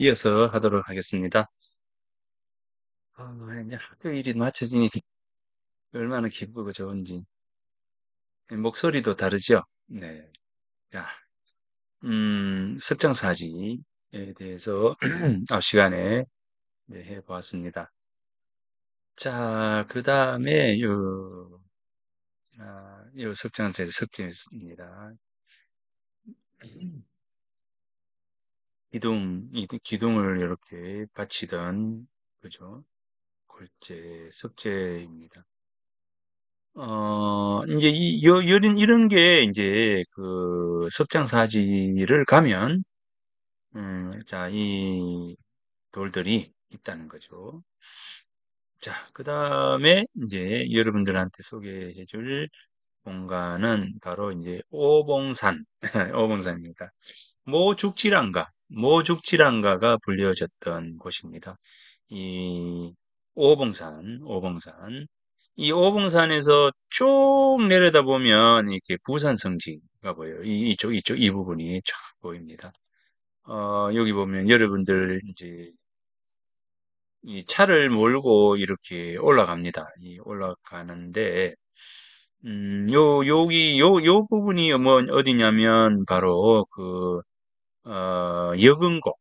이어서 하도록 하겠습니다. 아, 이제 학교 일이 마쳐지니 얼마나 기쁘고 좋은지. 목소리도 다르죠? 네. 자, 음, 석장사지에 대해서 앞 시간에 네, 해보았습니다. 자, 그 다음에 요, 아, 요 석장사지 석지입니다. 기둥, 기둥을 이렇게 바치던, 그죠? 골재, 석재입니다. 어, 이제 이, 요, 이런, 이런 게 이제 그 석장사지를 가면, 음, 자, 이 돌들이 있다는 거죠. 자, 그 다음에 이제 여러분들한테 소개해 줄 공간은 바로 이제 오봉산, 오봉산입니다. 모 죽지란가, 모죽지란가가 불려졌던 곳입니다. 이 오봉산, 오봉산. 이 오봉산에서 쭉 내려다 보면 이렇게 부산 성지가 보여요. 이, 이쪽, 이쪽, 이 부분이 쫙 보입니다. 어, 여기 보면 여러분들 이제 이 차를 몰고 이렇게 올라갑니다. 이 올라가는데, 음, 요, 여기 요, 요 부분이 뭐 어디냐면 바로 그 어, 여근곡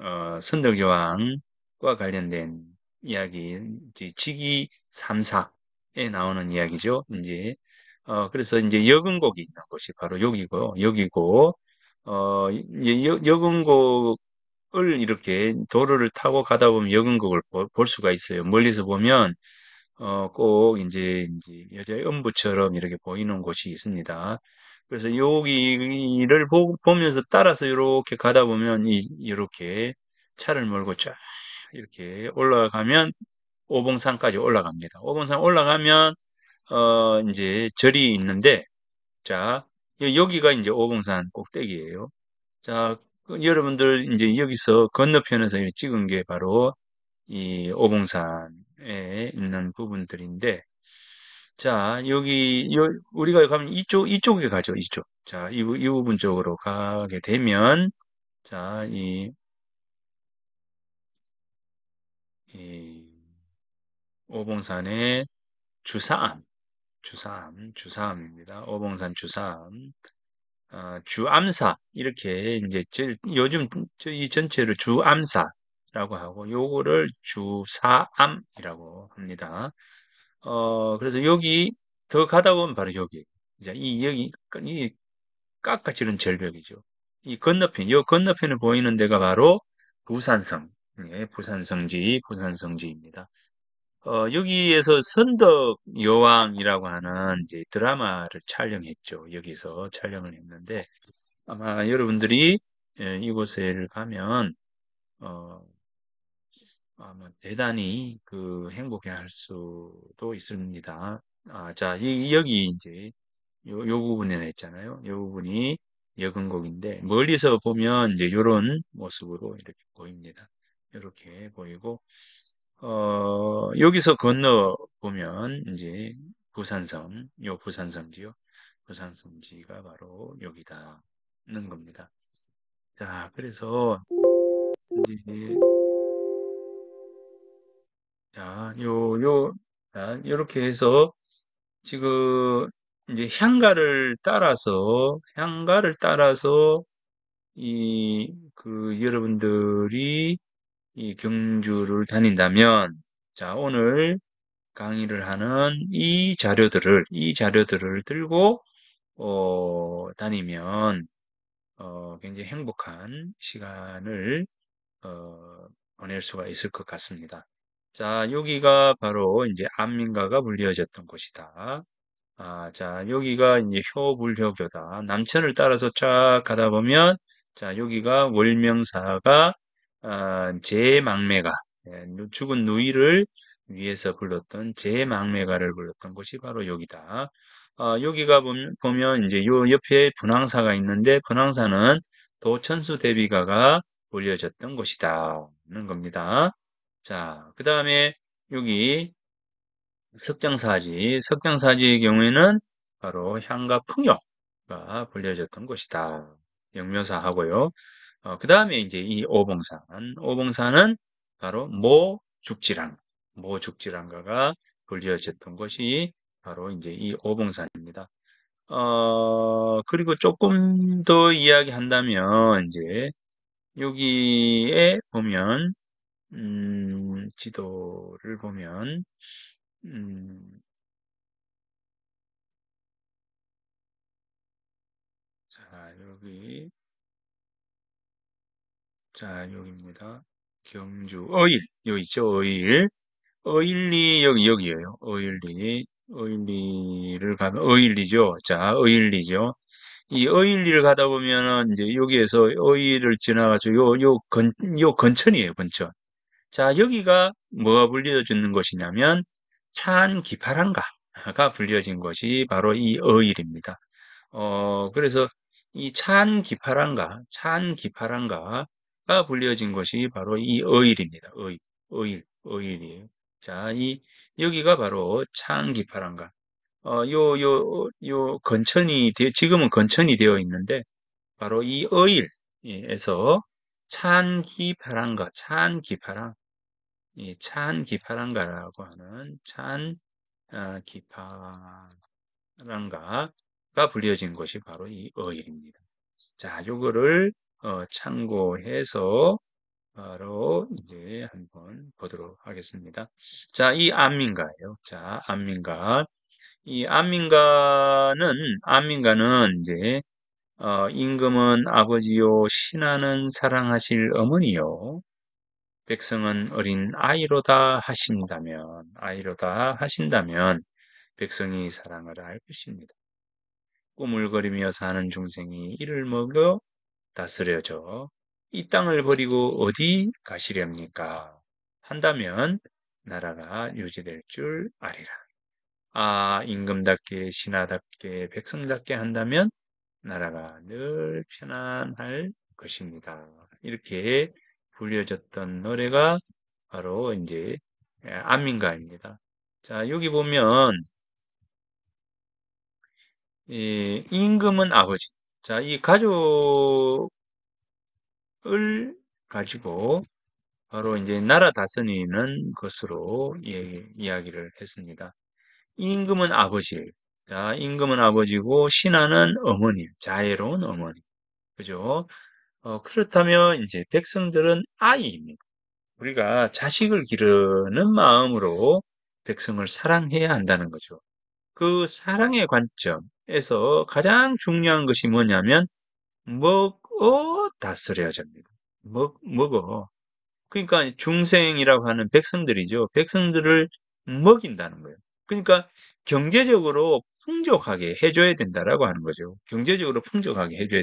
어, 선덕여왕과 관련된 이야기 이제 직위 3사에 나오는 이야기죠. 이제 어, 그래서 이제 여근곡이 있는 곳이 바로 여기고 여기고 어, 이제 여, 여근곡을 이렇게 도로를 타고 가다 보면 여근곡을 보, 볼 수가 있어요. 멀리서 보면 어, 꼭 이제, 이제 여자의 음부처럼 이렇게 보이는 곳이 있습니다. 그래서 여기를 보 보면서 따라서 이렇게 가다 보면 이, 이렇게 차를 몰고 쫙 이렇게 올라가면 오봉산까지 올라갑니다. 오봉산 올라가면 어 이제 절이 있는데 자 여기가 이제 오봉산 꼭대기예요. 자 그 여러분들 이제 여기서 건너편에서 찍은 게 바로 이 오봉산에 있는 부분들인데 자, 여기, 요, 우리가 가면 이쪽, 이쪽에 가죠, 이쪽. 자, 이, 이 부분 쪽으로 가게 되면, 자, 이, 이, 오봉산의 주사암, 주사암, 주사암입니다. 오봉산 주사암, 어, 주암사, 이렇게, 이제, 저, 요즘 저, 이 전체를 주암사라고 하고, 요거를 주사암이라고 합니다. 어, 그래서 여기 더 가다 보면 바로 여기. 이제 이 여기 이 깎아지는 절벽이죠. 이 건너편, 이 건너편을 보이는 데가 바로 부산성, 예, 부산성지, 부산성지입니다. 어, 여기에서 선덕 여왕이라고 하는 이제 드라마를 촬영했죠. 여기서 촬영을 했는데 아마 여러분들이 예, 이곳에 가면 어, 아마 대단히 그 행복해 할 수도 있습니다. 아, 자, 이, 여기 이제 요, 요 부분에 냈잖아요. 요 부분이 여근곡인데 멀리서 보면 이제 요런 모습으로 이렇게 보입니다. 이렇게 보이고 어, 여기서 건너 보면 이제 부산성, 요 부산성지요. 부산성지가 바로 여기다는 겁니다. 자, 그래서 이제 자, 아, 요, 요, 자, 아, 요렇게 해서 지금 이제 향가를 따라서, 향가를 따라서 이, 그, 여러분들이 이 경주를 다닌다면, 자, 오늘 강의를 하는 이 자료들을, 이 자료들을 들고, 어, 다니면, 어, 굉장히 행복한 시간을, 어, 보낼 수가 있을 것 같습니다. 자, 여기가 바로 이제 안민가가 불리어졌던 곳이다. 아, 자, 여기가 이제 효불효교다. 남천을 따라서 쫙 가다 보면, 자, 여기가 월명사가, 아, 제망매가, 예, 죽은 누이를 위해서 불렀던 제망매가를 불렀던 곳이 바로 여기다. 아, 여기가 보면, 보면 이제 요 옆에 분황사가 있는데, 분황사는 도천수 대비가가 불려졌던 곳이다. 는 겁니다. 자, 그 다음에 여기 석장사지. 석장사지의 경우에는 바로 향과 풍요가 불려졌던 곳이다. 영묘사하고요. 어, 그 다음에 이제 이 오봉산. 오봉산은 바로 모죽지랑, 모죽지랑가가 불려졌던 것이 바로 이제 이 오봉산입니다. 어, 그리고 조금 더 이야기한다면, 이제, 여기에 보면, 음, 지도를 보면 음, 자 여기 자 여기입니다. 경주 어일 여기 있죠 어일 어일리 여기 여기에요 어일리 어일리를 가면 어일리죠 자 어일리죠 이 어일리를 가다 보면은 이제 여기에서 어일을 지나가지고 요요 건요 건천이에요 건천 자, 여기가 뭐가 불려지는 것이냐면 찬기파랑가가 불려진 것이 바로 이 어일입니다. 어, 그래서 이 찬 기파란가, 찬 기파란가가 불려진 것이 바로 이 어일입니다. 어일, 어일, 어일이에요. 자, 이 여기가 바로 찬 기파란가. 어, 요, 요, 요 건천이 되, 지금은 건천이 되어 있는데 바로 이 어일에서 찬기파란가, 찬기파랑 이 찬기파랑가라고 하는 찬기파랑가가 아, 불려진 것이 바로 이 어일입니다. 자, 요거를 어, 참고해서 바로 이제 한번 보도록 하겠습니다. 자, 이 안민가예요. 자, 안민가. 이 안민가는 안민가는 이제 어, 임금은 아버지요 신하는 사랑하실 어머니요 백성은 어린 아이로다 하신다면, 아이로다 하신다면, 백성이 사랑을 알 것입니다. 꾸물거리며 사는 중생이 이를 먹여 다스려져 이 땅을 버리고 어디 가시렵니까? 한다면 나라가 유지될 줄 아리라. 아, 임금답게, 신하답게, 백성답게 한다면 나라가 늘 편안할 것입니다. 이렇게 불려졌던 노래가 바로 이제 예, 안민가입니다. 자, 여기 보면 이 임금은 아버지. 자, 이 가족을 가지고 바로 이제 나라 다스리는 것으로 예, 이야기를 했습니다. 임금은 아버지. 자, 임금은 아버지고 신하는 어머니, 자애로운 어머니. 그죠? 어, 그렇다면 이제 백성들은 아이입니다. 우리가 자식을 기르는 마음으로 백성을 사랑해야 한다는 거죠. 그 사랑의 관점에서 가장 중요한 것이 뭐냐면 먹어 다스려야 됩니다. 먹, 먹어. 그러니까 중생이라고 하는 백성들이죠. 백성들을 먹인다는 거예요. 그러니까 경제적으로 풍족하게 해줘야 된다라고 하는 거죠. 경제적으로 풍족하게 해줘야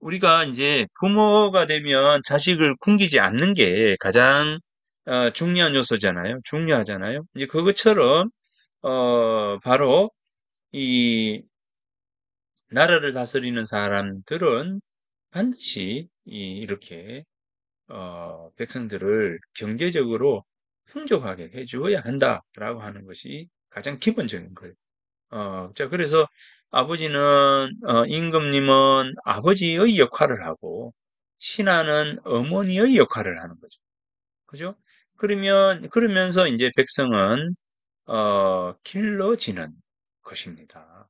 우리가 이제 부모가 되면 자식을 굶기지 않는 게 가장 어, 중요한 요소잖아요. 중요하잖아요. 이제 그것처럼 어, 바로 이 나라를 다스리는 사람들은 반드시 이, 이렇게 어, 백성들을 경제적으로 풍족하게 해주어야 한다라고 하는 것이 가장 기본적인 거예요. 어, 자 그래서 아버지는 어, 임금님은 아버지의 역할을 하고 신하는 어머니의 역할을 하는 거죠. 그죠? 그러면 그러면서 이제 백성은 어, 길러지는 것입니다.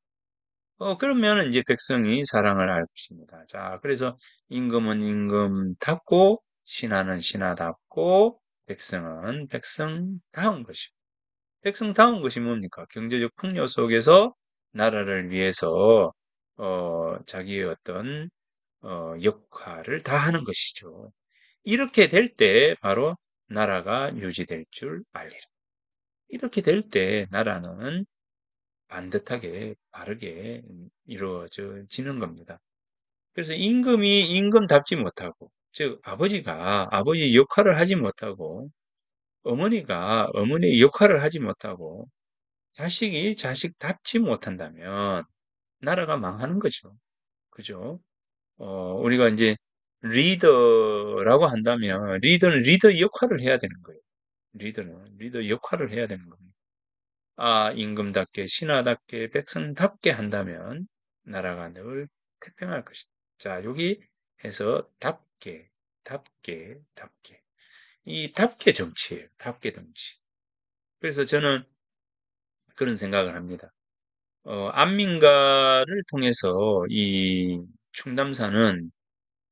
어, 그러면 이제 백성이 사랑을 할 것입니다. 자, 그래서 임금은 임금답고 신하는 신하답고 백성은 백성다운 것이 백성다운 것이 뭡니까? 경제적 풍요 속에서 나라를 위해서 어, 자기의 어떤 어, 역할을 다 하는 것이죠. 이렇게 될 때 바로 나라가 유지될 줄 알리라. 이렇게 될 때 나라는 반듯하게 바르게 이루어지는 겁니다. 그래서 임금이 임금답지 못하고 즉 아버지가 아버지 역할을 하지 못하고 어머니가 어머니의 역할을 하지 못하고 자식이 자식답지 못한다면 나라가 망하는 거죠. 그죠? 어, 우리가 이제 리더라고 한다면 리더는 리더 역할을 해야 되는 거예요. 리더는 리더 역할을 해야 되는 겁니다. 아, 임금답게, 신하답게, 백성답게 한다면 나라가 늘 태평할 것이다. 자, 여기 해서 답게, 답게, 답게. 이 답게 정치예요. 답게 정치. 그래서 저는 그런 생각을 합니다. 어, 안민가를 통해서 이 충남사는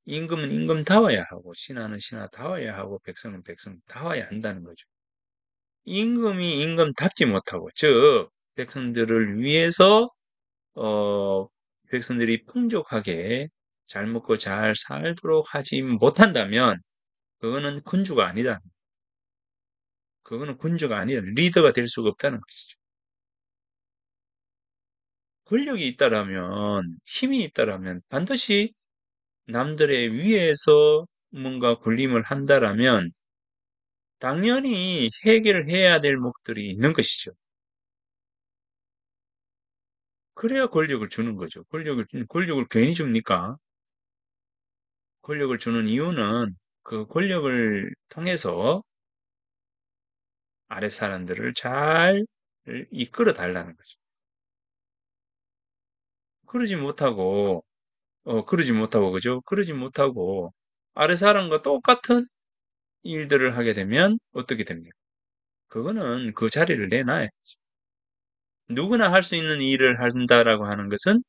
임금은 임금다워야 하고 신하는 신하다워야 하고 백성은 백성다워야 한다는 거죠. 임금이 임금답지 못하고 즉 백성들을 위해서 어, 백성들이 풍족하게 잘 먹고 잘 살도록 하지 못한다면 그거는 군주가 아니다. 그거는 군주가 아니라 리더가 될 수가 없다는 것이죠. 권력이 있다라면, 힘이 있다라면 반드시 남들의 위에서 뭔가 군림을 한다라면 당연히 해결해야 될 목들이 있는 것이죠. 그래야 권력을 주는 거죠. 권력을, 권력을 괜히 줍니까? 권력을 주는 이유는 그 권력을 통해서 아래 사람들을 잘 이끌어 달라는 거죠. 그러지 못하고 어 그러지 못하고 그죠? 그러지 못하고 아래 사람과 똑같은 일들을 하게 되면 어떻게 됩니까? 그거는 그 자리를 내놔야지. 누구나 할 수 있는 일을 한다라고 하는 것은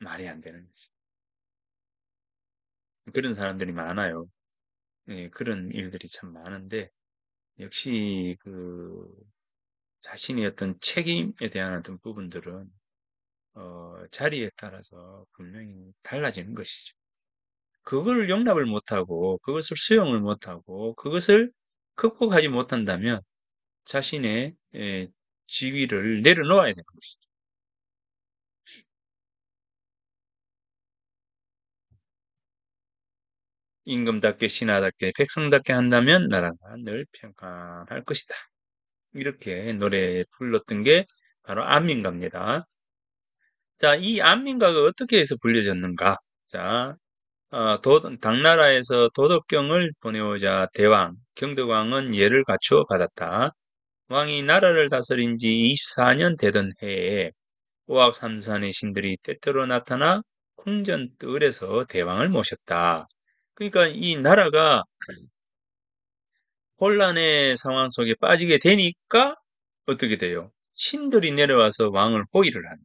말이 안 되는 거지. 그런 사람들이 많아요. 예, 그런 일들이 참 많은데, 역시 그 자신의 어떤 책임에 대한 어떤 부분들은 어, 자리에 따라서 분명히 달라지는 것이죠. 그걸 용납을 못하고 그것을 수용을 못하고 그것을 극복하지 못한다면 자신의 에, 지위를 내려놓아야 되는 것이죠. 임금답게 신하답게 백성답게 한다면 나라가 늘 평안할 것이다. 이렇게 노래 불렀던 게 바로 안민가입니다. 자, 이 안민가가 어떻게 해서 불려졌는가? 자, 어, 도, 당나라에서 도덕경을 보내오자 대왕, 경덕왕은 예를 갖추어 받았다. 왕이 나라를 다스린 지 24년 되던 해에 오악삼산의 신들이 때때로 나타나 궁전뜰에서 대왕을 모셨다. 그러니까 이 나라가 혼란의 상황 속에 빠지게 되니까 어떻게 돼요? 신들이 내려와서 왕을 호위를 하는.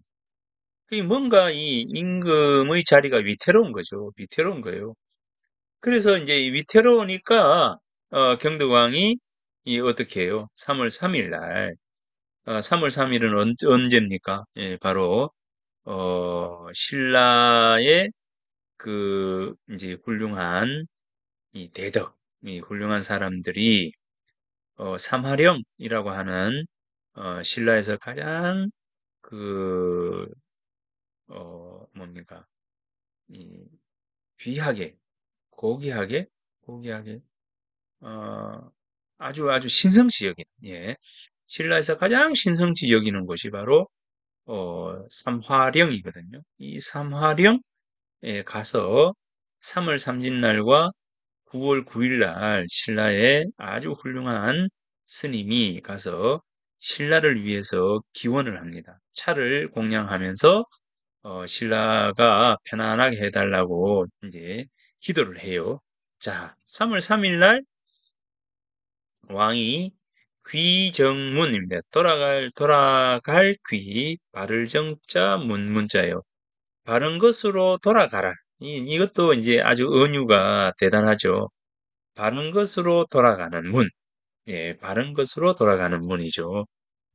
그 뭔가 이 임금의 자리가 위태로운 거죠. 위태로운 거예요. 그래서 이제 위태로우니까 어, 경덕왕이 이 어떻게 해요? 3월 3일 날 어, 3월 3일은 언, 언제입니까? 예, 바로 어, 신라의 그 이제 훌륭한 이 대덕 이 훌륭한 사람들이 어, 삼화령이라고 하는 어, 신라에서 가장 그 어, 뭡니까 이, 귀하게 고귀하게 고귀하게 어, 아주 아주 신성시 여긴 예 신라에서 가장 신성시 여기는 곳이 바로 어, 삼화령이거든요. 이 삼화령에 가서 3월 삼진날과 9월 9일 날 신라에 아주 훌륭한 스님이 가서 신라를 위해서 기원을 합니다. 차를 공양하면서 어, 신라가 편안하게 해달라고 이제 기도를 해요. 자, 3월 3일 날 왕이 귀정문입니다. 돌아갈 돌아갈 귀 발을 정자 문 문자요. 바른 것으로 돌아가라. 이, 것도 이제 아주 은유가 대단하죠. 바른 것으로 돌아가는 문. 예, 바른 것으로 돌아가는 문이죠.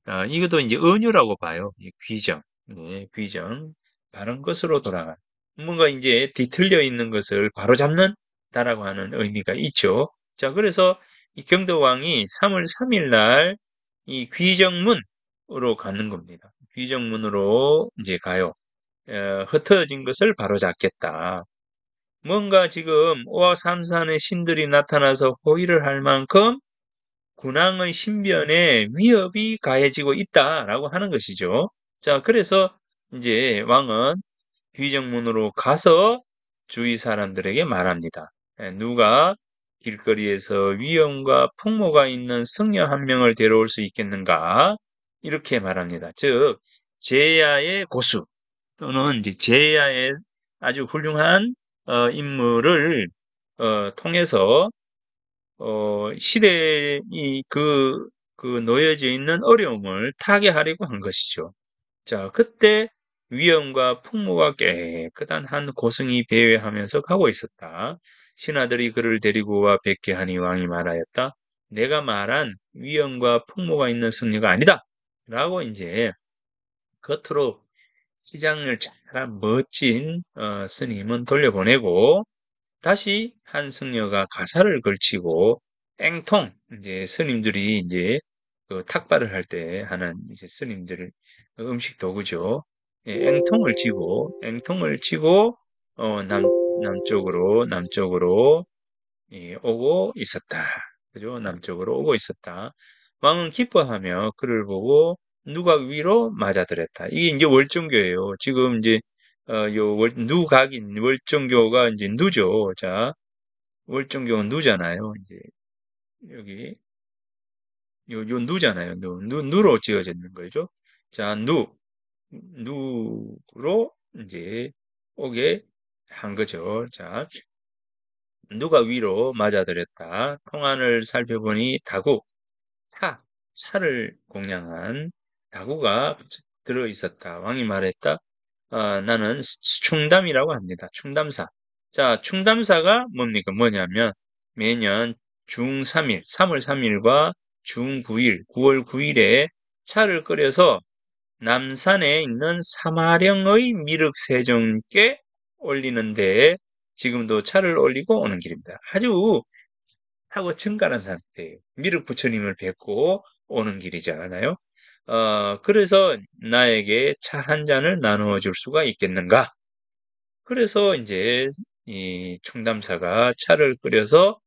어, 이것도 이제 은유라고 봐요. 귀정. 예, 귀정. 바른 것으로 돌아가는. 뭔가 이제 뒤틀려 있는 것을 바로 잡는다라고 하는 의미가 있죠. 자, 그래서 이 경도왕이 3월 3일 날이 귀정문으로 가는 겁니다. 귀정문으로 이제 가요. 흩어진 것을 바로잡겠다. 뭔가 지금 오아삼산의 신들이 나타나서 호의를 할 만큼 군왕의 신변에 위협이 가해지고 있다라고 하는 것이죠. 자, 그래서 이제 왕은 귀정문으로 가서 주위 사람들에게 말합니다. 누가 길거리에서 위험과 풍모가 있는 승려 한 명을 데려올 수 있겠는가? 이렇게 말합니다. 즉, 제야의 고수, 또는 이제 제야의 아주 훌륭한 어, 인물을 어, 통해서 어, 시대의 그, 그 놓여져 있는 어려움을 타개하려고 한 것이죠. 자, 그때 위엄과 풍모가 깨끗한 한 고승이 배회하면서 가고 있었다. 신하들이 그를 데리고 와 뵙게 하니 왕이 말하였다. 내가 말한 위엄과 풍모가 있는 승리가 아니다. 라고 이제 겉으로 시장을 잘한 멋진 어, 스님은 돌려보내고 다시 한승려가 가사를 걸치고 앵통 이제 스님들이 이제 그 탁발을 할 때 하는 이제 스님들 음식 도구죠. 예, 앵통을 치고 앵통을 치고 어, 남 남쪽으로 남쪽으로 예, 오고 있었다. 그죠? 남쪽으로 오고 있었다. 왕은 기뻐하며 그를 보고 누가 위로 맞아들였다. 이게 이제 월정교예요. 지금 이제 어, 요 월, 누각인 월정교가 이제 누죠. 자, 월정교는 누잖아요. 이제 여기 요, 요 누잖아요. 누, 누, 누로 지어졌는 거죠. 자, 누, 누로 이제 오게 한 거죠. 자, 누가 위로 맞아들였다. 통안을 살펴보니 다구, 차, 차를 공양한 야고가 들어 있었다. 왕이 말했다. 어, 나는 충담이라고 합니다. 충담사. 자, 충담사가 뭡니까? 뭐냐면 매년 중 3일, 3월 3일과 중 9일, 9월 9일에 차를 끓여서 남산에 있는 사마령의 미륵세종께 올리는 데 지금도 차를 올리고 오는 길입니다. 아주 하고 증가한 상태예요. 미륵 부처님을 뵙고 오는 길이잖아요. 어, 그래서 나에게 차 한 잔을 나누어 줄 수가 있겠는가? 그래서 이제 이 총담사가 차를 끓여서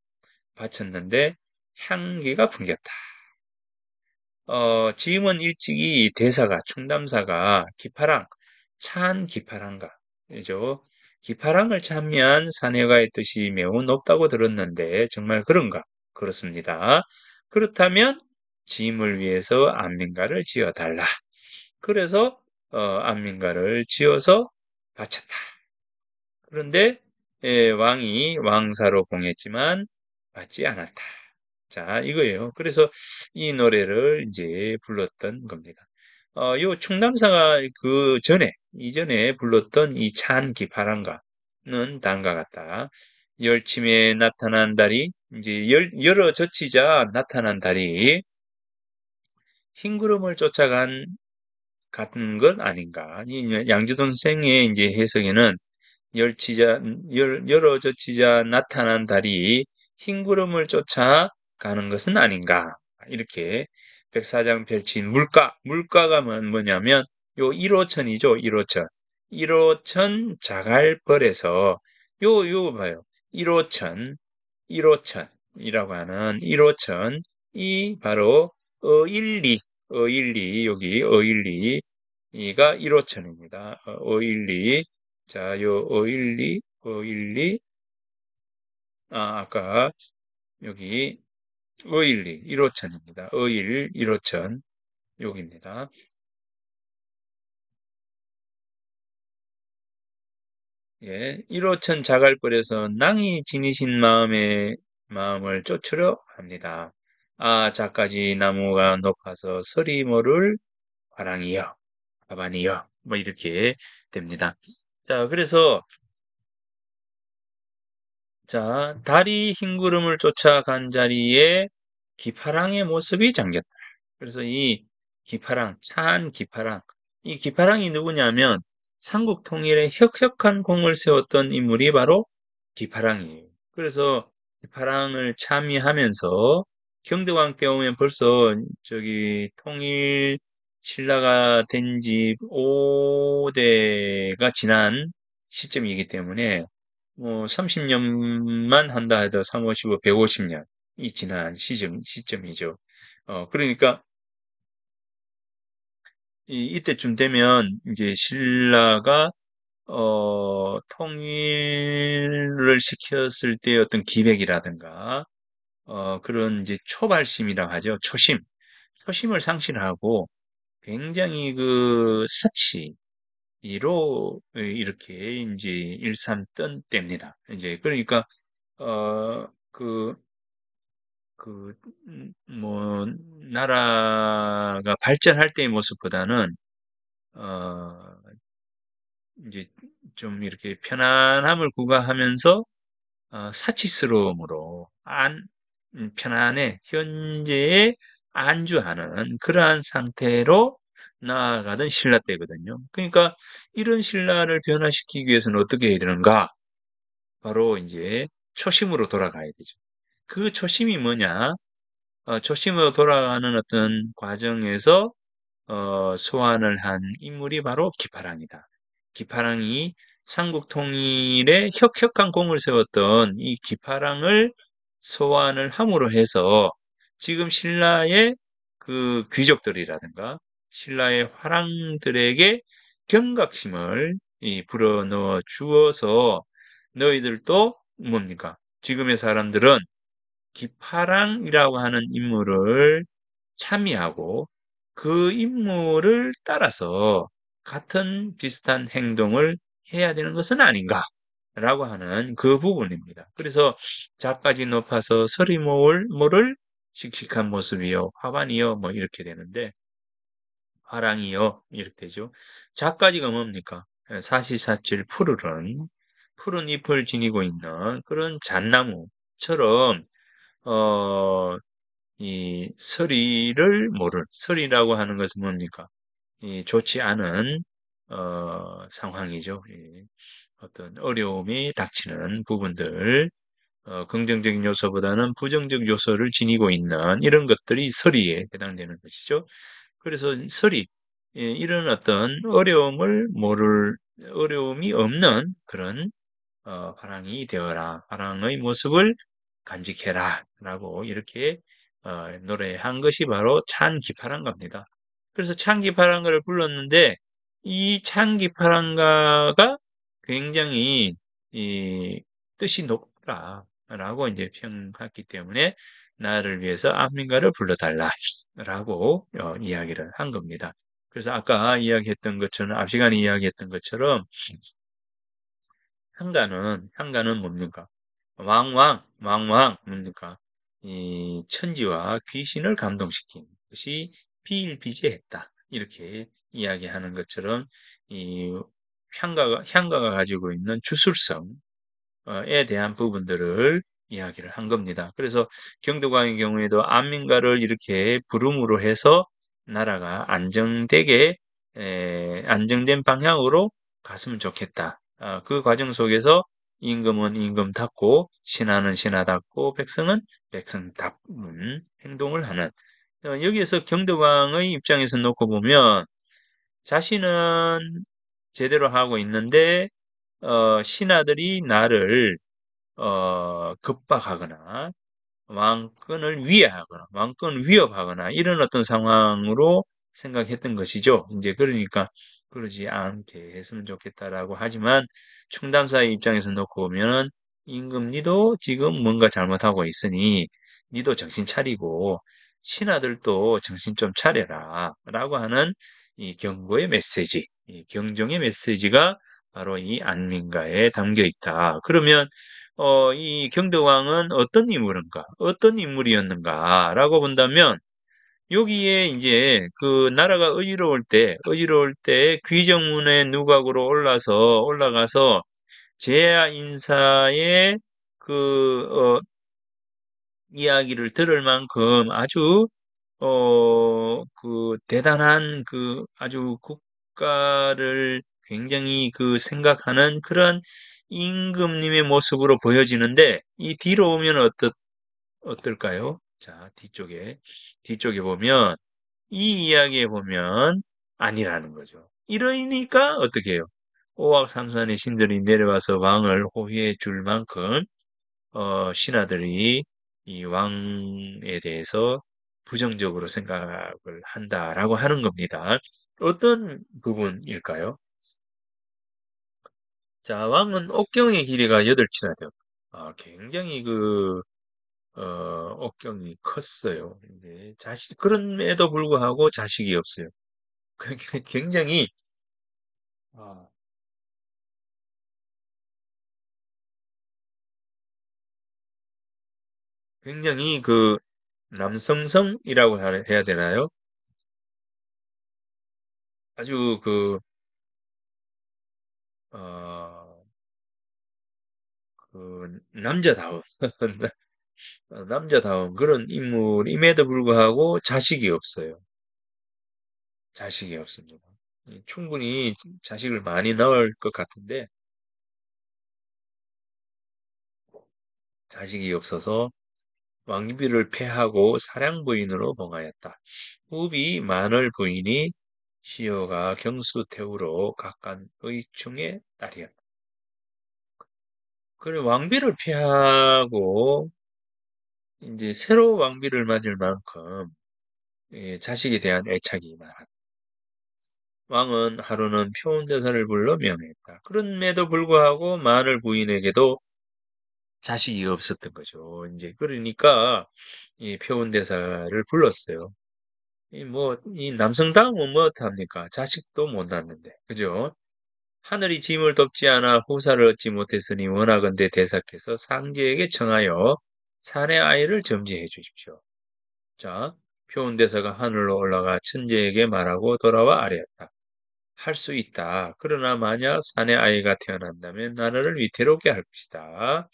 바쳤는데 향기가 풍겼다. 어, 지금은 일찍이 대사가, 총담사가 기파랑, 찬 기파랑가, 그죠? 기파랑을 참여한 사내가의 뜻이 매우 높다고 들었는데 정말 그런가? 그렇습니다. 그렇다면 짐을 위해서 안민가를 지어 달라. 그래서 어, 안민가를 지어서 바쳤다. 그런데 예, 왕이 왕사로 봉했지만 받지 않았다. 자, 이거예요. 그래서 이 노래를 이제 불렀던 겁니다. 어, 요 충남사가 그 전에, 이전에 불렀던 이 찬기 바람가는 다음과 같다. 열침에 나타난 달이, 이제 열, 열어 젖히자 나타난 달이, 흰 구름을 쫓아간 같은 것 아닌가. 양주동생의 이제 해석에는 열치자, 열, 여러 저치자 나타난 달이 흰 구름을 쫓아가는 것은 아닌가. 이렇게 백사장 펼친 물가, 물가가 뭐냐면 요 1호천이죠. 1호천. 1호천 자갈벌에서 요, 요 봐요. 1호천, 1호천이라고 하는 1호천이 바로 어일리어일리 여기 어 1, 2가 1호천입니다. 어일리 자, 요어일리어일리 아, 아까 여기 어일리 1호천입니다. 어일 1호천 여기입니다. 예, 1호천 자갈벌에서 낭이 지니신 마음의 마음을 쫓으려 합니다. 아, 자까지 나무가 높아서 서리 모를 바랑이여, 가반이여, 뭐 이렇게 됩니다. 자, 그래서 자, 달이 흰구름을 쫓아간 자리에 기파랑의 모습이 잠겼다. 그래서 이 기파랑, 찬 기파랑, 이 기파랑이 누구냐면 삼국 통일에 혁혁한 공을 세웠던 인물이 바로 기파랑이에요. 그래서 기파랑을 참여하면서 경대왕때 오면 벌써 저기 통일 신라가 된 지 5대가 지난 시점이기 때문에 뭐 30년만 한다 해도 355, 150년이 지난 시점, 시점이죠. 어, 그러니까 이, 때쯤 되면 이제 신라가 어, 통일을 시켰을 때 어떤 기백이라든가 어, 그런 이제 초발심이라 고 하죠. 초심. 초심을 상실하고 굉장히 그 사치로 이 이렇게 이제 일삼던 때입니다. 이제 그러니까, 어, 그, 그, 음, 뭐, 나라가 발전할 때의 모습보다는, 어, 이제 좀 이렇게 편안함을 구가하면서, 어, 사치스러움으로, 안, 음, 편안해 현재에 안주하는 그러한 상태로 나아가던 신라 때거든요. 그러니까 이런 신라를 변화시키기 위해서는 어떻게 해야 되는가? 바로 이제 초심으로 돌아가야 되죠. 그 초심이 뭐냐? 어, 초심으로 돌아가는 어떤 과정에서 어, 소환을 한 인물이 바로 기파랑이다. 기파랑이 삼국통일에 혁혁한 공을 세웠던 이 기파랑을 소환을 함으로 해서 지금 신라의 그 귀족들이라든가 신라의 화랑들에게 경각심을 불어넣어 주어서 너희들도 뭡니까? 지금의 사람들은 기파랑이라고 하는 인물을 참여하고 그 인물을 따라서 같은 비슷한 행동을 해야 되는 것은 아닌가 라고 하는 그 부분입니다. 그래서 자까지 높아서 서리 모을 모를 씩씩한 모습이요. 화반이요. 뭐 이렇게 되는데 화랑이요. 이렇게 되죠. 자까지가 뭡니까? 사시사칠 푸르른 푸른 잎을 지니고 있는 그런 잣나무처럼 어, 이 서리를 모를 서리라고 하는 것은 뭡니까? 이 좋지 않은 어, 상황이죠. 예. 어떤 어려움이 닥치는 부분들, 어, 긍정적인 요소보다는 부정적 요소를 지니고 있는 이런 것들이 서리에 해당되는 것이죠. 그래서 서리, 예, 이런 어떤 어려움을 모를, 어려움이 없는 그런 어, 파랑이 되어라. 파랑의 모습을 간직해라. 라고 이렇게 어, 노래한 것이 바로 찬기파랑가니다 그래서 찬기파랑가를 불렀는데 이 찬기파랑가가 굉장히 이 뜻이 높더라라고 이제 평했기 때문에 나를 위해서 아민가를 불러달라라고 어, 이야기를 한 겁니다. 그래서 아까 이야기했던 것처럼 앞 시간에 이야기했던 것처럼 향가는 향가는 뭡니까? 왕왕 왕왕 뭡니까? 이 천지와 귀신을 감동시킨 것이 비일비재했다 이렇게 이야기하는 것처럼 이 향가가, 향가가 가지고 있는 주술성에 대한 부분들을 이야기를 한 겁니다. 그래서 경도강의 경우에도 안민가를 이렇게 부름으로 해서 나라가 안정되게 에, 안정된 방향으로 갔으면 좋겠다. 아, 그 과정 속에서 임금은 임금답고 신하는 신하답고 백성은 백성답은 행동을 하는 어, 여기에서 경도강의 입장에서 놓고 보면 자신은 제대로 하고 있는데 어, 신하들이 나를 어, 급박하거나 왕권을 위하거나 왕권 위협하거나 이런 어떤 상황으로 생각했던 것이죠. 이제 그러니까 그러지 않게 했으면 좋겠다라고 하지만 충담사의 입장에서 놓고 보면 임금 니도 지금 뭔가 잘못하고 있으니 니도 정신 차리고 신하들도 정신 좀 차려라 라고 하는 이 경고의 메시지 경종의 메시지가 바로 이 안민가에 담겨 있다. 그러면 어, 이 경덕왕은 어떤 인물인가, 어떤 인물이었는가라고 본다면 여기에 이제 그 나라가 어지러울 때, 어지러울 때 귀정문의 누각으로 올라서 올라가서 제야 인사의 그 어, 이야기를 들을 만큼 아주 어, 그 대단한 그 아주 그 국가를 굉장히 그 생각하는 그런 임금님의 모습으로 보여지는데 이 뒤로 오면 어떻 어떨까요? 자 뒤쪽에 뒤쪽에 보면 이 이야기에 보면 아니라는 거죠. 이러니까 어떻게 해요? 오악삼산의 신들이 내려와서 왕을 호위해 줄 만큼 어, 신하들이 이 왕에 대해서 부정적으로 생각을 한다라고 하는 겁니다. 어떤 부분일까요? 자, 왕은 옥경의 길이가 8치나 되었 아, 굉장히 그, 어, 옥경이 컸어요. 이제 자식, 그런에도 불구하고 자식이 없어요. 굉장히, 아, 굉장히 그, 남성성이라고 해야 되나요? 아주 그, 어, 그 남자다운, 남자다운 그런 인물임에도 불구하고 자식이 없어요. 자식이 없습니다. 충분히 자식을 많이 낳을 것 같은데, 자식이 없어서 왕비를 패하고 사량 부인으로 봉하였다. 후비 만월 부인이 시호가 경수태후로 각간 의충의 딸이었다. 그래 왕비를 피하고 이제 새로 왕비를 맞을 만큼 예, 자식에 대한 애착이 많았다. 왕은 하루는 표운대사를 불러 명했다. 그런데도 불구하고 마을 부인에게도 자식이 없었던 거죠. 이제 그러니까 이표운대사를 불렀어요. 이 뭐, 이 남성다움은 무엇합니까? 뭐 자식도 못 낳는데. 그죠? 하늘이 짐을 덮지 않아 후사를 얻지 못했으니 원하건대 대사께서 상제에게 청하여 산의 아이를 점지해 주십시오. 자, 표운대사가 하늘로 올라가 천재에게 말하고 돌아와 아뢰었다. 할 수 있다. 그러나 만약 산의 아이가 태어난다면 나라를 위태롭게 할 것이다.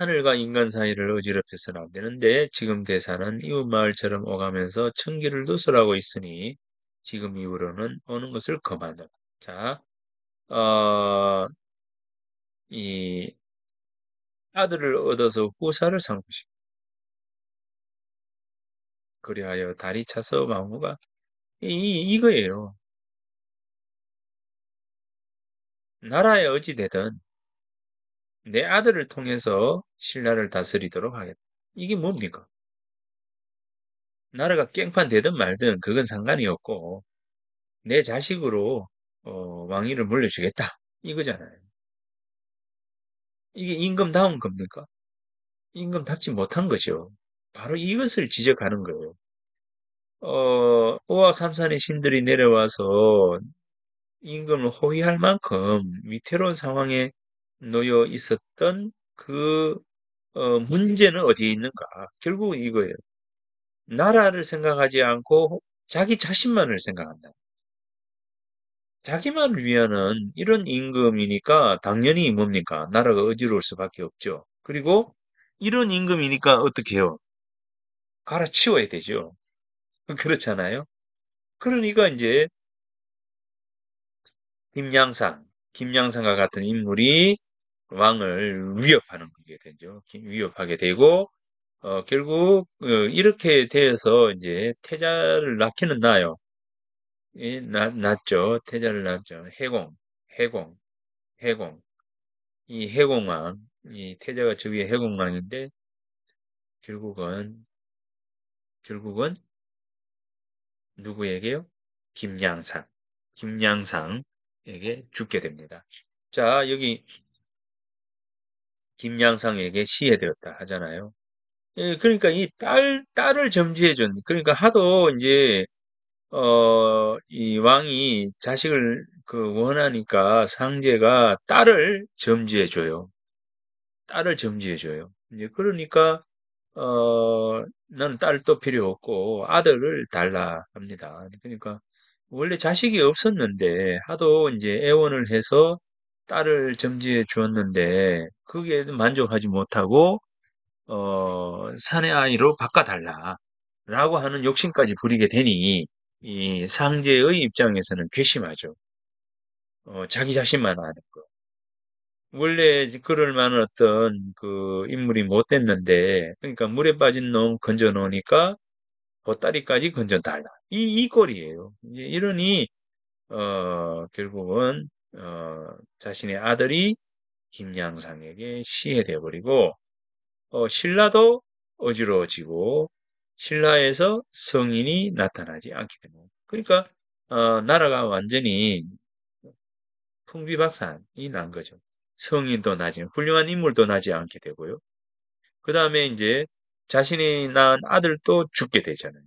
하늘과 인간 사이를 어지럽혀서는 안 되는데 지금 대사는 이웃마을처럼 오가면서 청기를 누설하고 있으니 지금 이후로는 오는 것을 거만하라. 자, 어, 이 아들을 얻어서 후사를 삼고 싶다. 그리하여 다리 차서 마무가 이, 이거예요. 나라에 어찌 되든 내 아들을 통해서 신라를 다스리도록 하겠다. 이게 뭡니까? 나라가 깽판 되든 말든 그건 상관이 없고 내 자식으로 어, 왕위를 물려주겠다 이거잖아요. 이게 임금다운 겁니까? 임금답지 못한 거죠. 바로 이것을 지적하는 거예요. 어, 오와삼산의 신들이 내려와서 임금을 호위할 만큼 위태로운 상황에 놓여 있었던 그 어, 문제는 어디에 있는가? 결국 이거예요. 나라를 생각하지 않고 자기 자신만을 생각한다. 자기만 을 위하는 이런 임금이니까 당연히 뭡니까? 나라가 어지러울 수밖에 없죠. 그리고 이런 임금이니까 어떻게 해요? 갈아치워야 되죠. 그렇잖아요. 그러니까 이제 김양상, 김양상과 같은 인물이 왕을 위협하는 그게 되죠. 위협하게 되고 어, 결국 어, 이렇게 되어서 이제 태자를 낳기는 나요 예, 낳, 죠 태자를 낳죠. 해공, 해공, 해공. 이 해공왕, 이 태자가 즉위 해공왕인데 결국은 결국은 누구에게요? 김양상, 김양상에게 죽게 됩니다. 자, 여기 김양상에게 시해되었다 하잖아요. 예, 그러니까 이 딸, 딸을 점지해준, 그러니까 하도 이제, 어, 이 왕이 자식을 그 원하니까 상제가 딸을 점지해줘요. 딸을 점지해줘요. 이제 그러니까, 어, 나는 딸도 필요 없고 아들을 달라 합니다. 그러니까 원래 자식이 없었는데 하도 이제 애원을 해서 딸을 점지해 주었는데 그게 만족하지 못하고 어, 사내 아이로 바꿔달라라고 하는 욕심까지 부리게 되니 이 상제의 입장에서는 괘씸하죠. 어, 자기 자신만 아는 거. 원래 그럴 만한 어떤 그 인물이 못 됐는데 그러니까 물에 빠진 놈 건져 놓으니까 보따리까지 그 건져 달라. 이, 이 꼴이에요. 이제 이러니 어, 결국은 어, 자신의 아들이 김양상에게 시해돼 버리고 어, 신라도 어지러워지고 신라에서 성인이 나타나지 않게 되니 그러니까 어, 나라가 완전히 풍비박산이 난 거죠. 성인도 나지 훌륭한 인물도 나지 않게 되고요. 그 다음에 이제 자신이 낳은 아들도 죽게 되잖아요.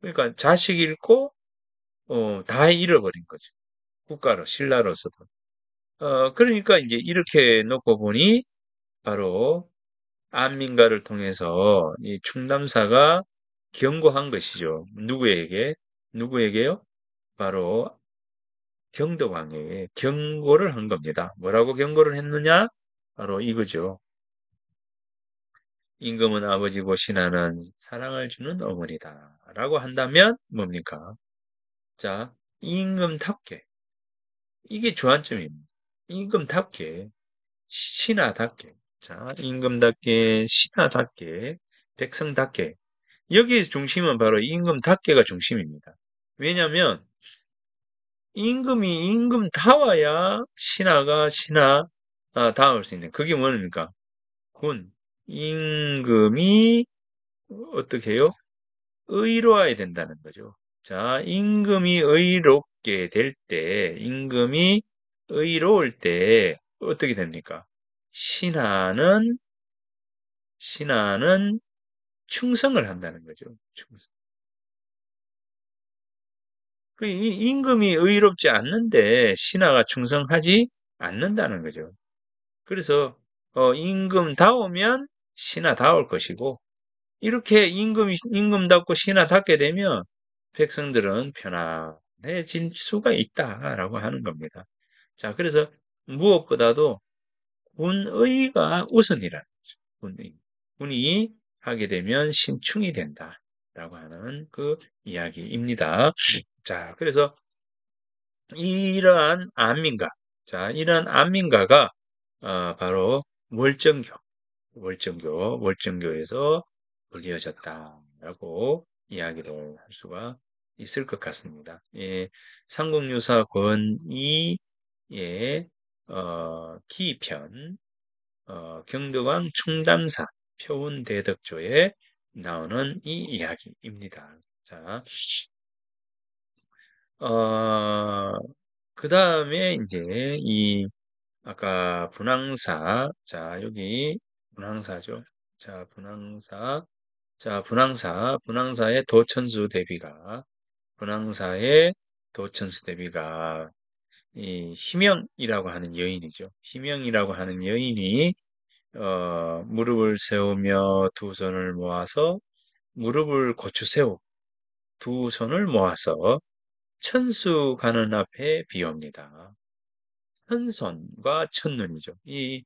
그러니까 자식 잃고 어, 다 잃어버린 거죠. 국가로 신라로서도 어, 그러니까 이제 이렇게 놓고 보니 바로 안민가를 통해서 이 충남사가 경고한 것이죠. 누구에게? 누구에게요? 바로 경도왕에게 경고를 한 겁니다. 뭐라고 경고를 했느냐? 바로 이거죠. 임금은 아버지고 신하는 사랑을 주는 어머니다. 라고 한다면 뭡니까? 자, 임금답게 이게 주안점입니다. 임금답게, 신하답게, 자, 임금답게, 신하답게, 백성답게. 여기에 중심은 바로 임금답게가 중심입니다. 왜냐면 임금이 임금다워야 신하가 신하 아, 다울 수 있는 그게 뭡니까? 군 임금이 어떻게 해요? 의로워야 된다는 거죠. 자, 임금이 의롭게 될 때, 임금이 의로울 때 어떻게 됩니까? 신하는 신하는 충성을 한다는 거죠. 충성. 그 임금이 의롭지 않는데 신하가 충성하지 않는다는 거죠. 그래서 어, 임금다우면 신하다울 것이고 이렇게 임금 임금답고 신하답게 되면 백성들은 편안해질 수가 있다라고 하는 겁니다. 자, 그래서 무엇보다도 군의가 우선이라는 거죠. 군의. 군이 하게 되면 신충이 된다라고 하는 그 이야기입니다. 자, 그래서 이러한 안민가, 자, 이러한 안민가가 어, 바로 월정교, 월정교, 월정교에서 불리어졌다라고 이야기를 할 수가 있을 것 같습니다. 예, 상공유사 권이 의 예, 어, 기편 어, 경덕왕 충당사 표운대덕조에 나오는 이 이야기입니다. 자, 어, 그 다음에 이제 이 아까 분황사 자 여기 분황사죠. 자 분황사 자 분황사 분황사의 도천수 대비가 문항사의 도천수 대비가 이 희명이라고 하는 여인이죠. 희명이라고 하는 여인이 어, 무릎을 세우며 두 손을 모아서 무릎을 고추 세우 두 손을 모아서 천수 가는 앞에 비옵니다. 천손과 천눈이죠. 이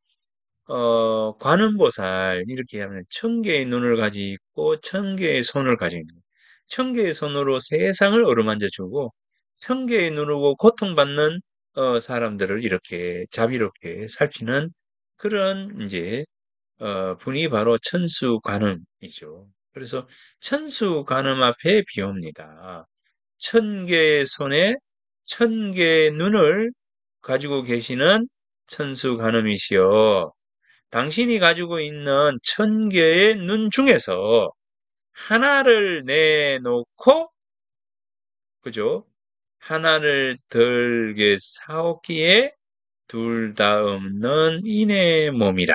어, 관음보살 이렇게 하면 천 개의 눈을 가지고 천 개의 손을 가지고 있는 천개의 손으로 세상을 어루만져주고 천개의 누르고 고통받는 어, 사람들을 이렇게 자비롭게 살피는 그런 이제 어, 분이 바로 천수관음이죠. 그래서 천수관음 앞에 비옵니다. 천 개의 손에 천 개의 눈을 가지고 계시는 천수관음이시여 당신이 가지고 있는 천 개의 눈 중에서 하나를 내놓고 그죠? 하나를 덜게 사오기에둘 다 없는 이내 몸이라.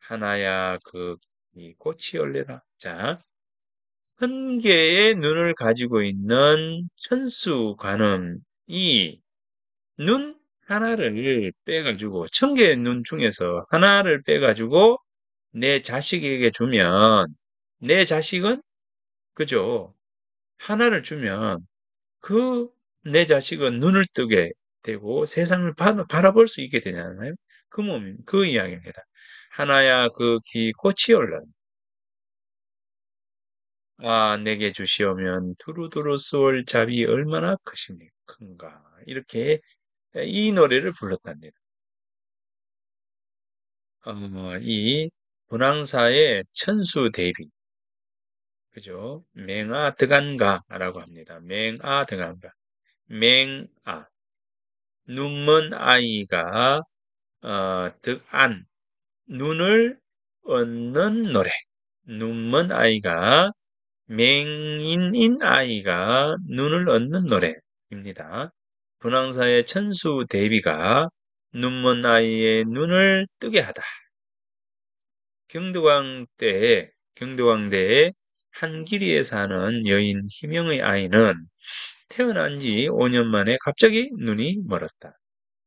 하나야 그 이 꽃이 열리라. 자, 흔계의 눈을 가지고 있는 천수관음이 눈 하나를 빼가지고 천 개의 눈 중에서 하나를 빼가지고 내 자식에게 주면 내 자식은 그죠? 하나를 주면 그 내 자식은 눈을 뜨게 되고 세상을 바라볼 수 있게 되잖아요. 그 몸, 그 이야기입니다. 하나야 그기 꽃이 얼른 아, 내게 주시오면 두루두루 쏠 잡이 얼마나 크십니까? 큰가. 이렇게 이 노래를 불렀답니다. 어, 이 분황사의 천수 대비 그죠? 맹아 드간가라고 합니다. 맹아 드간가 맹아 눈먼 아이가 어, 득안 눈을 얻는 노래 눈먼 아이가 맹인인 아이가 눈을 얻는 노래입니다. 분황사의 천수 대비가 눈먼 아이의 눈을 뜨게 하다. 경도왕 때에 경도왕대에 한길이에 사는 여인 희명의 아이는 태어난 지 5년 만에 갑자기 눈이 멀었다.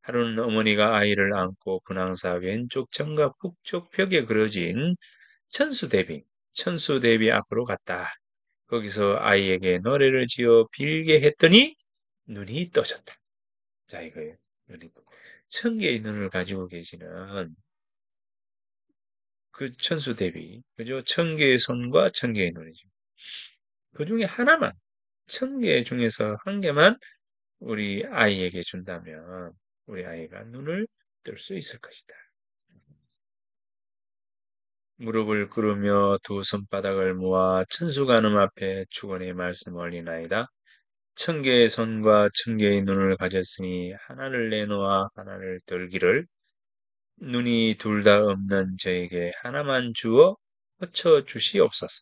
하루는 어머니가 아이를 안고 분황사 왼쪽 정각 북쪽 벽에 그려진 천수대비, 천수대비 앞으로 갔다. 거기서 아이에게 노래를 지어 빌게 했더니 눈이 떠졌다. 자, 이거예요. 천개의 눈을 가지고 계시는 그 천수 대비 그죠? 천 개의 손과 천 개의 눈이죠. 그 중에 하나만 천 개 중에서 한 개만 우리 아이에게 준다면 우리 아이가 눈을 뜰 수 있을 것이다. 무릎을 꿇으며 두 손바닥을 모아 천수가늠 앞에 주건의 말씀을 올리나이다. 천 개의 손과 천 개의 눈을 가졌으니 하나를 내놓아 하나를 들기를 눈이 둘 다 없는 저에게 하나만 주어 허쳐 주시옵소서.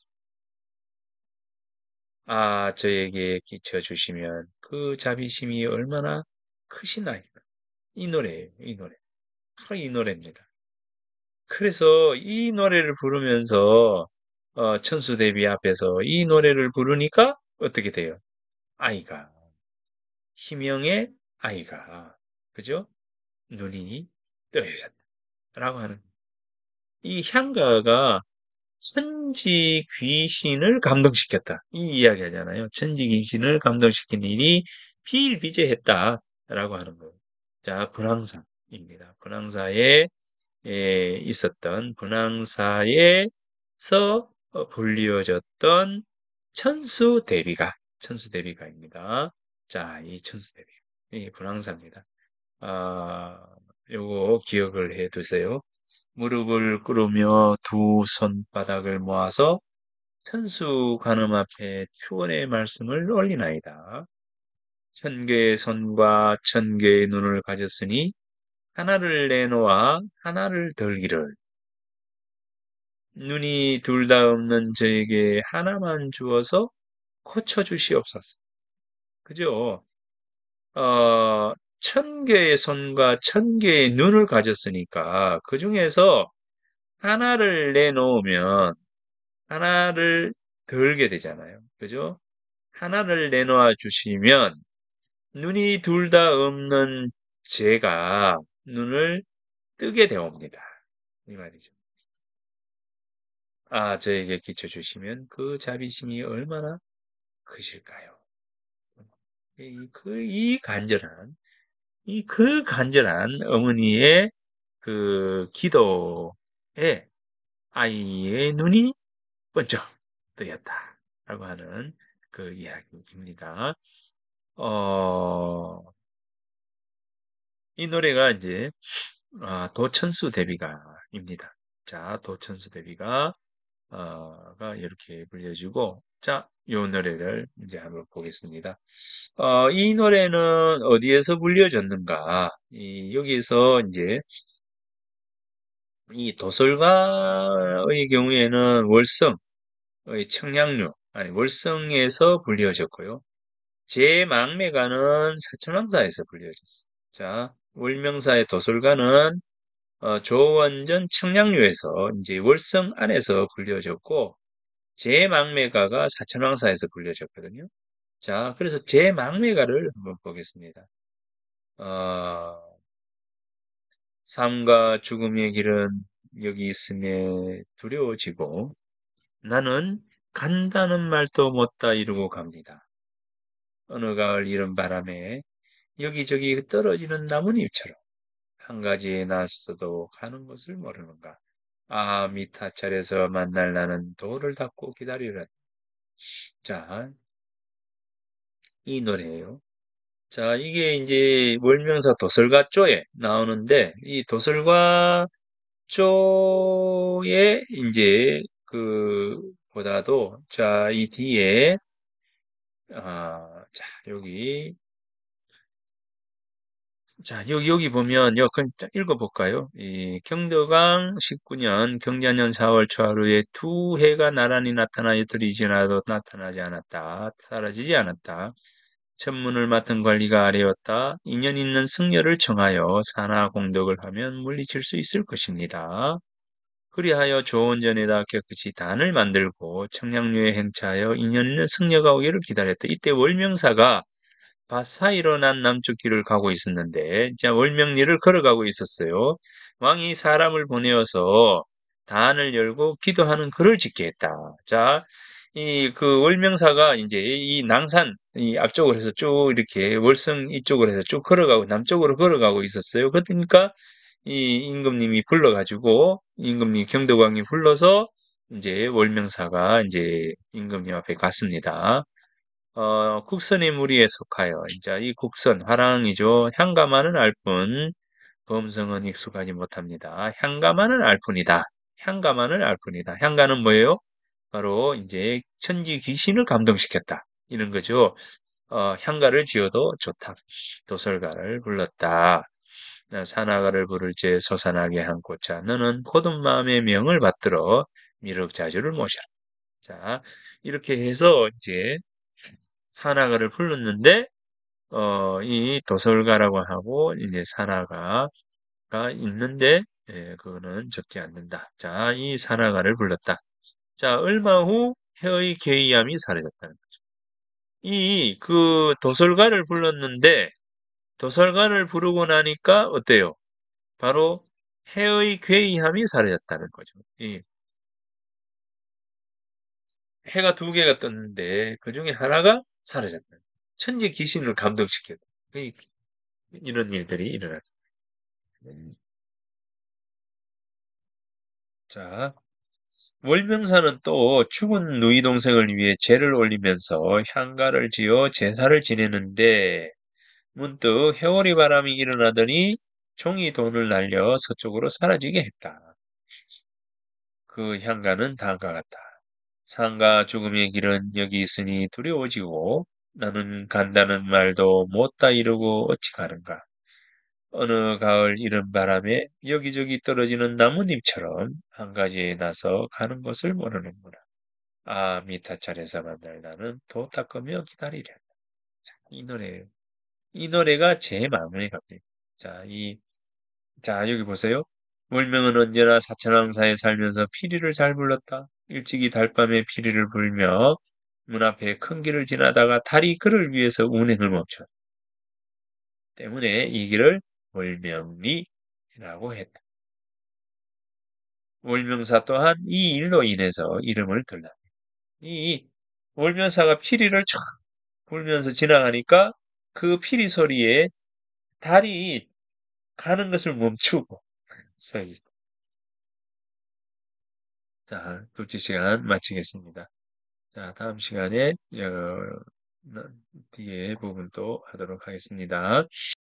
아, 저에게 끼쳐 주시면 그 자비심이 얼마나 크시나이까. 이 노래예요, 이 노래. 바로 이 노래입니다. 그래서 이 노래를 부르면서 어, 천수대비 앞에서 이 노래를 부르니까 어떻게 돼요? 아이가 희명의 아이가 그죠? 눈이 떠있다 라고 하는 이 향가가 천지 귀신을 감동시켰다. 이 이야기 하잖아요. 천지 귀신을 감동시킨 일이 비일비재했다. 라고 하는 거예요. 자, 분황사입니다. 분황사에 에, 예, 있었던 분황사에서 어, 불리워졌던 천수대비가, 천수대비가입니다. 자, 이 천수대비. 이 분황사입니다. 아... 요거 기억을 해 두세요. 무릎을 꿇으며 두 손바닥을 모아서 천수 가늠 앞에 추원의 말씀을 올리나이다. 천 개의 손과 천 개의 눈을 가졌으니 하나를 내놓아 하나를 덜기를. 눈이 둘 다 없는 저에게 하나만 주어서 고쳐주시옵소서. 그죠? 어, 천 개의 손과 천 개의 눈을 가졌으니까 그 중에서 하나를 내놓으면 하나를 덜게 되잖아요. 그죠? 하나를 내놓아 주시면 눈이 둘 다 없는 제가 눈을 뜨게 되옵니다. 이 말이죠. 아, 저에게 끼쳐주시면 그 자비심이 얼마나 크실까요? 그, 이 간절한 이그 간절한 어머니의 그 기도에 아이의 눈이 번쩍 뜨였다. 라고 하는 그 이야기입니다. 어, 이 노래가 이제, 아, 도천수 대비가입니다. 자, 도천수 대비가, 어,가 이렇게 불려지고, 자, 이 노래를 이제 한번 보겠습니다. 어, 이 노래는 어디에서 불려졌는가? 이, 여기서 에 이제 이 도설가의 경우에는 월성의 청량류, 아니 월성에서 불려졌고요. 제 막내가는 사천왕사에서 불려졌어요. 자, 월명사의 도설가는 어, 조원전 청량류에서 이제 월성 안에서 불려졌고 제망매가가 사천왕사에서 불려졌거든요. 자, 그래서 제망매가를 한번 보겠습니다. 어, 삶과 죽음의 길은 여기 있음에 두려워지고 나는 간다는 말도 못다 이루고 갑니다. 어느 가을 이른 바람에 여기저기 떨어지는 나뭇잎처럼 한 가지에 나서도 가는 것을 모르는가. 아미타찰에서 만날 나는 도를 닫고 기다리라. 자, 이 노래예요. 자, 이게 이제 월명사 도설가조에 나오는데 이 도설가조에 이제 그 보다도 자, 이 뒤에 아, 자, 여기 자, 여기, 여기 보면, 여, 그럼 읽어볼까요? 이경덕왕 19년, 경자년 4월 초하루에 두 해가 나란히 나타나 이틀이 지나도 나타나지 않았다. 사라지지 않았다. 천문을 맡은 관리가 아래였다. 인연 있는 승려를 청하여 산하 공덕을 하면 물리칠 수 있을 것입니다. 그리하여 조원전에다 깨끗이 단을 만들고 청량류에 행차하여 인연 있는 승려가 오기를 기다렸다. 이때 월명사가 바사이로 난 남쪽 길을 가고 있었는데 자, 월명리를 걸어가고 있었어요. 왕이 사람을 보내어서 단을 열고 기도하는 글을 짓게 했다. 자, 이 그 월명사가 이제 이 낭산 이앞쪽으로 해서 쭉 이렇게 월성 이쪽으로 해서 쭉 걸어가고 남쪽으로 걸어가고 있었어요. 그러니까 이 임금님이 불러가지고 임금님 경도광이 불러서 이제 월명사가 이제 임금님 앞에 갔습니다. 어, 국선이 무리에 속하여 이제 이 국선 화랑이죠. 향가만은 알 뿐 범성은 익숙하지 못합니다. 향가만은 알뿐이다. 향가만은 알뿐이다. 향가는 뭐예요? 바로 이제 천지 귀신을 감동시켰다. 이런 거죠. 어, 향가를 지어도 좋다. 도설가를 불렀다. 어, 산하가를 부를 제 소산하게 한 꽃자 너는 고든 마음의 명을 받들어 미륵자주를 모셔라. 자 이렇게 해서 이제 산악가를 불렀는데 어, 이 도설가라고 하고 이제 산악가 가 있는데 예, 그거는 적지 않는다. 자, 이 산악가를 불렀다. 자, 얼마 후 해의 개의함이 사라졌다는 거죠. 이 그 도설가를 불렀는데 도설가를 부르고 나니까 어때요? 바로 해의 괴이함이 사라졌다는 거죠. 예. 해가 두 개가 떴는데 그 중에 하나가 사라졌다. 천재 귀신을 감동시켰다. 이런 일들이 일어났다. 음. 자, 월명사는 또 죽은 누이 동생을 위해 죄를 올리면서 향가를 지어 제사를 지내는데 문득 해오리 바람이 일어나더니 종이 돈을 날려 서쪽으로 사라지게 했다. 그 향가는 다음과 같다. 상과 죽음의 길은 여기 있으니 두려워지고 나는 간다는 말도 못 다 이루고 어찌 가는가. 어느 가을 이른 바람에 여기저기 떨어지는 나뭇잎처럼 한 가지에 나서 가는 것을 모르는구나. 아, 미타찰에서 만날 나는 도 닦으며 기다리려다. 이 노래예요. 이 노래가 제 마음에 갑니다. 자, 이, 자, 여기 보세요. 물명은 언제나 사천왕사에 살면서 피리를 잘 불렀다. 일찍이 달밤에 피리를 불며 문 앞에 큰 길을 지나다가 달이 그를 위해서 운행을 멈췄다. 때문에 이 길을 월명리라고 했다. 월명사 또한 이 일로 인해서 이름을 들다이 월명사가 피리를 쫙 불면서 지나가니까 그 피리 소리에 달이 가는 것을 멈추고 서 있다. 자, 둘째 시간 마치겠습니다. 자, 다음 시간에 어, 뒤에 부분도 하도록 하겠습니다.